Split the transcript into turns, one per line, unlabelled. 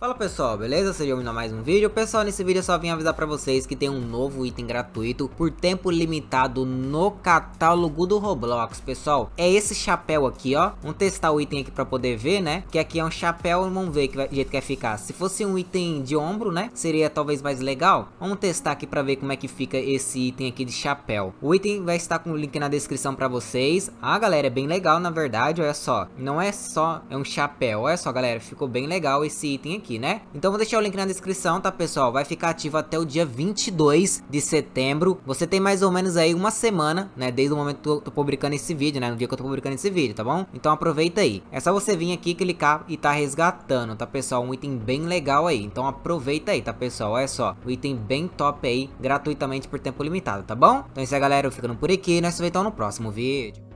Fala pessoal, beleza? Sejam bem-vindos a mais um vídeo. Pessoal, nesse vídeo eu só vim avisar para vocês que tem um novo item gratuito por tempo limitado no catálogo do Roblox, pessoal. É esse chapéu aqui, ó. Vamos testar o item aqui para poder ver, né? Que aqui é um chapéu, vamos ver que vai, jeito que vai ficar. Se fosse um item de ombro, né? Seria talvez mais legal. Vamos testar aqui para ver como é que fica esse item aqui de chapéu. O item vai estar com o link na descrição para vocês. Ah, galera, é bem legal na verdade, olha só. Não é só é um chapéu, olha só, galera. Ficou bem legal esse item aqui aqui, né? Então vou deixar o link na descrição, tá pessoal? Vai ficar ativo até o dia 22 de setembro. Você tem mais ou menos aí uma semana, né? Desde o momento que eu tô publicando esse vídeo, né? No dia que eu tô publicando esse vídeo, tá bom? Então aproveita aí. É só você vir aqui, clicar e tá resgatando, tá pessoal? Um item bem legal aí. Então aproveita aí, tá pessoal? Olha só, um item bem top aí, gratuitamente por tempo limitado, tá bom? Então é isso aí, galera. Eu ficando por aqui. Nós se então no próximo vídeo.